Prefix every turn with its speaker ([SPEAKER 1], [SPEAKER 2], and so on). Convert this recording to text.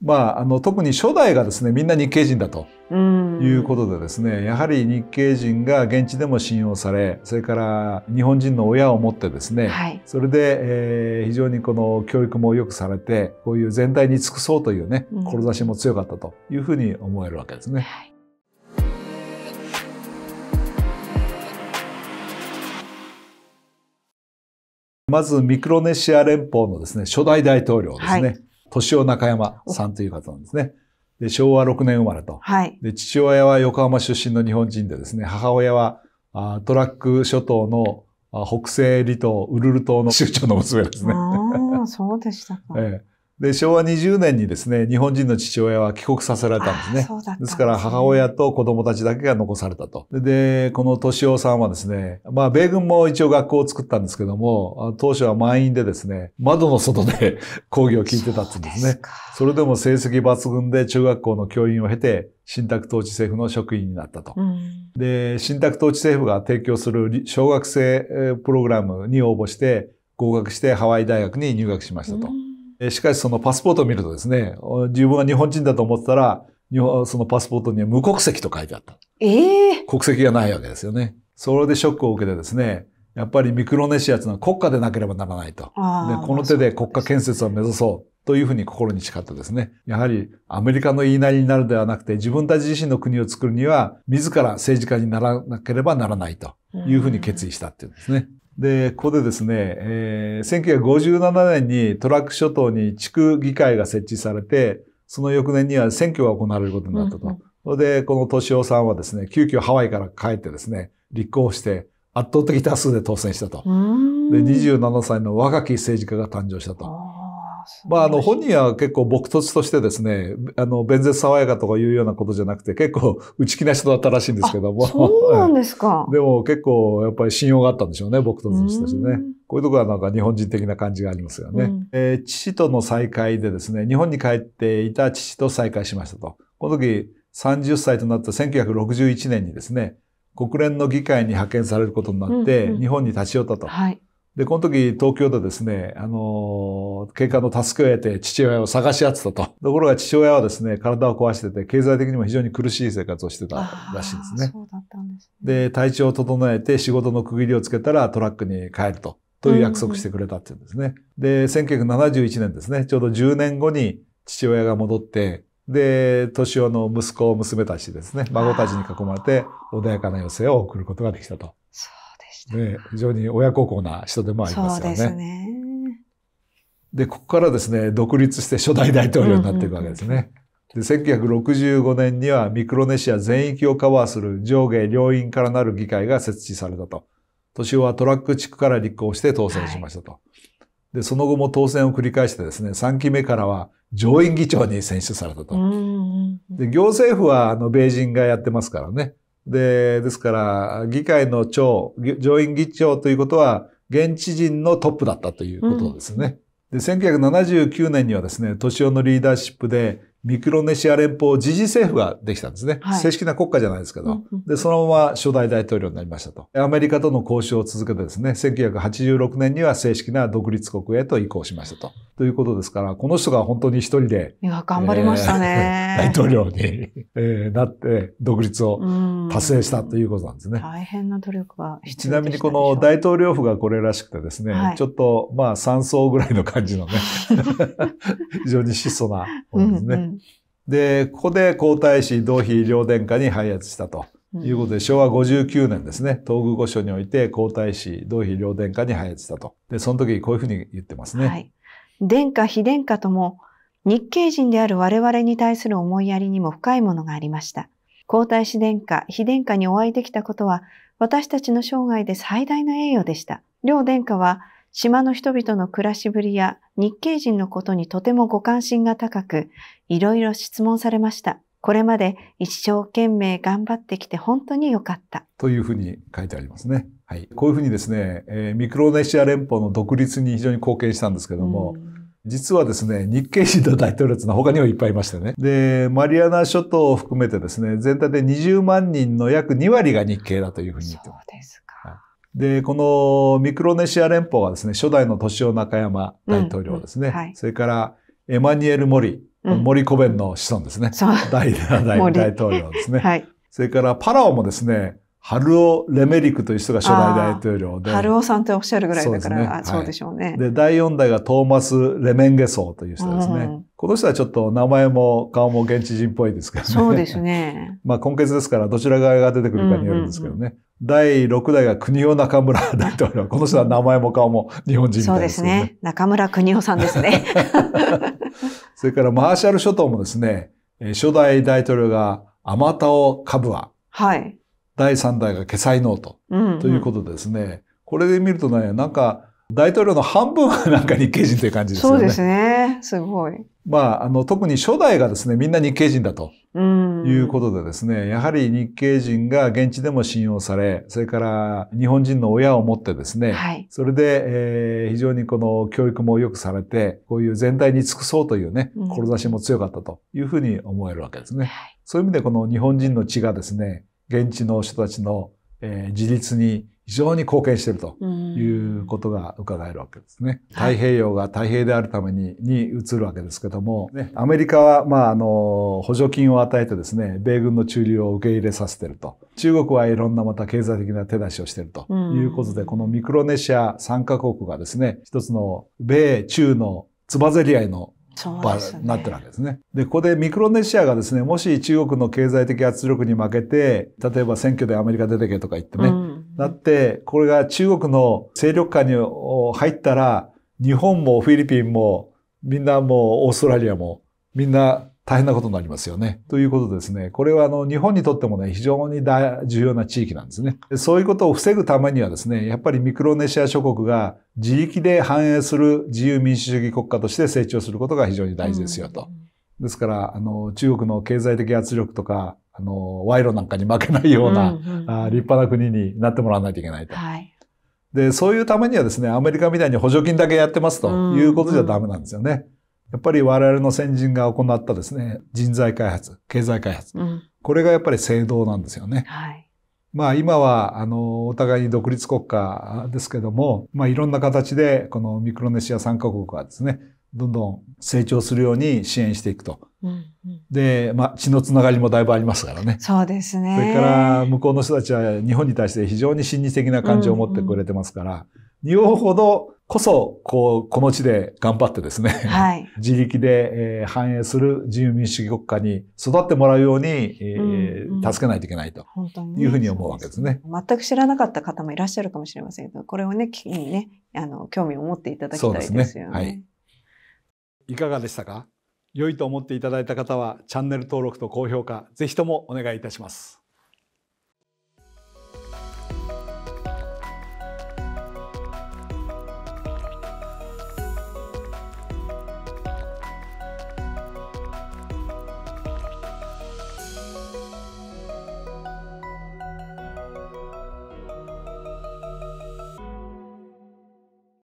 [SPEAKER 1] まあ、あの特に初代がですねみんな日系人だということでですねやはり日系人が現地でも信用されそれから日本人の親を持ってですね、はい、それで、えー、非常にこの教育もよくされてこういう全体に尽くそうというね志も強かったというふうに思えるわけですね。はいまずミクロネシア連邦のですね、初代大統領ですね。はい、年尾中山さんという方なんですね。で、昭和6年生まれと。はい。で、父親は横浜出身の日本人でですね、母親はあトラック諸島の北西離島、ウルル島の州長の娘ですね。ああ、そうでしたか。ええで、昭和20年にですね、日本人の父親は帰国させられたんですね。そうだったで,、ね、ですから母親と子供たちだけが残されたと。で、この敏夫さんはですね、まあ、米軍も一応学校を作ったんですけども、当初は満員でですね、窓の外で 講義を聞いてたって言うんですね。それでも成績抜群で中学校の教員を経て、新宅統治政府の職員になったと。うん、で、新宅統治政府が提供する小学生プログラムに応募して、合格してハワイ大学に入学しましたと。うんしかしそのパスポートを見るとですね、自分は日本人だと思ってたら、日本そのパスポートには無国籍と書いてあった。ええー、国籍がないわけですよね。それでショックを受けてですね、やっぱりミクロネシアというのは国家でなければならないと。でこの手で国家建設を目指そうというふうに心に誓ってですね、やはりアメリカの言いなりになるではなくて、自分たち自身の国を作るには、自ら政治家にならなければならないというふうに決意したっていうんですね。で、ここでですね、えー、1957年にトラック諸島に地区議会が設置されて、その翌年には選挙が行われることになったと。うんうん、それで、この敏夫さんはですね、急遽ハワイから帰ってですね、立候補して圧倒的多数で当選したと。で、27歳の若き政治家が誕生したと。まあ、あの、本人は結構朴突としてですね、あの、弁舌爽やかとかいうようなことじゃなくて、結構 内気な人だったらしいんですけども。そうなんですか。でも結構、やっぱり信用があったんでしょうね、朴突としてね。こういうところはなんか日本人的な感じがありますよね、うん、えー、父との再会でですね、日本に帰っていた父と再会しましたと。この時、30歳となった1961年にですね、国連の議会に派遣されることになって、日本に立ち寄ったと。はいで、この時、東京でですね、あの、警官の助けを得て父親を探し合ってたと。ところが父親はですね、体を壊してて、経済的にも非常に苦しい生活をしてたらしいんですね。そうだったんです、ね、で、体調を整えて仕事の区切りをつけたらトラックに帰ると。という約束してくれたっていうんですね。で、1971年ですね、ちょうど10年後に父親が戻って、で、年をの息子、娘たちですね、孫たちに囲まれて、穏やかな余生を送ることができたと。ね、非常に親孝行な人でもありますよね。でねで、ここからですね、独立して初代大統領になっていくわけですね。で1965年にはミクロネシア全域をカバーする上下両院からなる議会が設置されたと。年はトラック地区から立候補して当選しましたと。はい、で、その後も当選を繰り返してですね、3期目からは上院議長に選出されたと。で、行政府はあの米人がやってますからね。で、ですから、議会の長、上院議長ということは、現地人のトップだったということですね。うん、で、1979年にはですね、年尾のリーダーシップで、ミクロネシア連邦自治政府ができたんですね。はい、正式な国家じゃないですけど。で、そのまま初代大統領になりましたと。アメリカとの交渉を続けてですね、1986年には正式な独立国へと移行しましたと。ということですから、この人が本当に一人で。いや、頑張りましたね。えー、大統領に、えー、なって、独立を達成したということなんですね。大変な努力はちなみにこの大統領府がこれらしくてですね、はい、ちょっとまあ3層ぐらいの感じのね、非常に質素なものですね。うんうん。で、ここで皇太子同妃両殿下に拝謁したと。いうことで、昭和59年ですね、東宮御所において皇太子、同妃両殿下に拝謁したと。で、その時こういうふうに言ってますね。はい、殿下、非殿下とも、日系人である我々に対する思いやりにも深いものがありました。皇太子殿下、非殿下にお会いできたことは、私たちの生涯で最大の栄誉でした。両殿下は、島の人々の暮らしぶりや日系人のことにとてもご関心が高く、いろいろ質問されました。これまで一生懸命頑張ってきて本当に良かった。というふうに書いてありますね。はい。こういうふうにですね、えー、ミクロネシア連邦の独立に非常に貢献したんですけども、実はですね、日系人の大統領というのは他にもいっぱいいましてね。で、マリアナ諸島を含めてですね、全体で20万人の約2割が日系だというふうに言ってます。そうですで、このミクロネシア連邦はですね、初代の年尾中山大統領ですね、うんうんはい、それからエマニュエル・モリ、モリコベンの子孫ですね、う第7代大統領ですねはい、それからパラオもですね、春オ・レメリクという人が初代大統領で。春オさんっておっしゃるぐらいだから、そう、ね,、でしょうね、はい。で、第4代がトーマス・レメンゲソーという人ですね。この人はちょっと名前も顔も現地人っぽいですけどね。そうですね。まあ根血ですからどちら側が出てくるかによるんですけどね。うんうんうん、第6代が国尾中村大統領。この人は名前も顔も日本人みたいですね。そうですね。中村国夫さんですね。それからマーシャル諸島もですね、初代大統領がアマタオ・カブア。はい。第3代がケサイノート。ということですね。これで見るとね、なんか大統領の半分はなんか日系人という感じですよね。そうですね。すごい。まあ、あの、特に初代がですね、みんな日系人だということでですね、やはり日系人が現地でも信用され、それから日本人の親を持ってですね、はい、それで、えー、非常にこの教育も良くされて、こういう全体に尽くそうというね、志も強かったというふうに思えるわけですね。はい、そういう意味でこの日本人の血がですね、現地の人たちの、えー、自立に非常に貢献しているということが伺えるわけですね。太平洋が太平であるためにに移るわけですけども、ね、アメリカは、まあ、あの、補助金を与えてですね、米軍の駐留を受け入れさせていると。中国はいろんなまた経済的な手出しをしているということで、このミクロネシア参カ国がですね、一つの米中のつばぜり合いの場になってるわけですね。で、ここでミクロネシアがですね、もし中国の経済的圧力に負けて、例えば選挙でアメリカ出てけとか言ってね、なって、これが中国の勢力下に入ったら、日本もフィリピンも、みんなもうオーストラリアも、みんな大変なことになりますよね。ということですね。これはあの日本にとってもね、非常に重要な地域なんですね。そういうことを防ぐためにはですね、やっぱりミクロネシア諸国が自力で繁栄する自由民主主義国家として成長することが非常に大事ですよと。ですから、あの、中国の経済的圧力とか、あの、賄賂なんかに負けないような、うんうん、あ立派な国になってもらわないといけないと。はい、で、そういうためにはですね、アメリカみたいに補助金だけやってますということじゃダメなんですよね。うんうん、やっぱり我々の先人が行ったですね、人材開発、経済開発。うん、これがやっぱり正道なんですよね。はい、まあ今は、あの、お互いに独立国家ですけども、まあいろんな形で、このミクロネシア3カ国はですね、どんどん成長するように支援していくと。うんうん、で、まあ、血のつながりもだいぶありますからね。そうですね。それから向こうの人たちは日本に対して非常に心理的な感情を持ってくれてますから、うんうん、日本ほどこそ、こう、この地で頑張ってですね、はい、自力で、えー、繁栄する自由民主主義国家に育ってもらうように、えー、うん、助けないといけないというふうに思うわけですね。全く知らなかった方もいらっしゃるかもしれませんけど、これをね、機にね、あの、興味を持っていただきたいですよね。そうですね。はいいかがでしたか良いと思っていただいた方はチャンネル登録と高評価ぜひともお願いいたします。